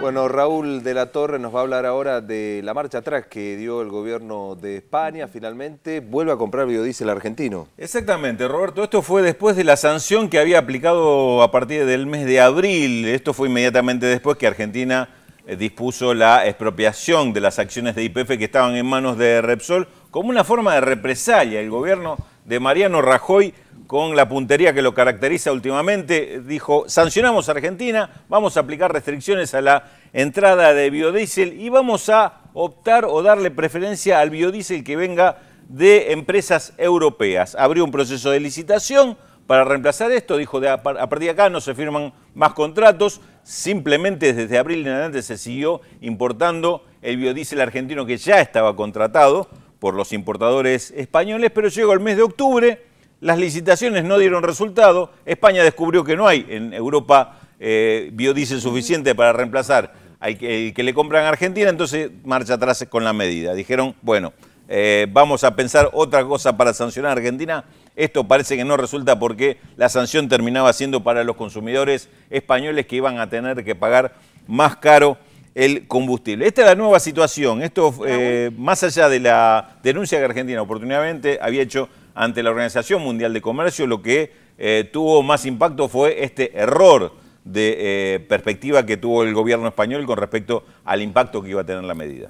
Bueno, Raúl de la Torre nos va a hablar ahora de la marcha atrás que dio el gobierno de España. Finalmente vuelve a comprar biodiesel argentino. Exactamente, Roberto. Esto fue después de la sanción que había aplicado a partir del mes de abril. Esto fue inmediatamente después que Argentina eh, dispuso la expropiación de las acciones de IPF que estaban en manos de Repsol como una forma de represalia. El gobierno de Mariano Rajoy con la puntería que lo caracteriza últimamente, dijo, sancionamos a Argentina, vamos a aplicar restricciones a la entrada de biodiesel y vamos a optar o darle preferencia al biodiesel que venga de empresas europeas. Abrió un proceso de licitación para reemplazar esto, dijo, de a partir de acá no se firman más contratos, simplemente desde abril en adelante se siguió importando el biodiesel argentino que ya estaba contratado por los importadores españoles, pero llegó el mes de octubre, las licitaciones no dieron resultado, España descubrió que no hay en Europa eh, biodiesel suficiente para reemplazar al que, que, le compran a Argentina, entonces marcha atrás con la medida. Dijeron, bueno, eh, vamos a pensar otra cosa para sancionar a Argentina. Esto parece que no resulta porque la sanción terminaba siendo para los consumidores españoles que iban a tener que pagar más caro el combustible. Esta es la nueva situación. Esto, ah, eh, más allá de la denuncia que Argentina oportunamente había hecho ante la Organización Mundial de Comercio, lo que eh, tuvo más impacto fue este error de eh, perspectiva que tuvo el gobierno español con respecto al impacto que iba a tener la medida.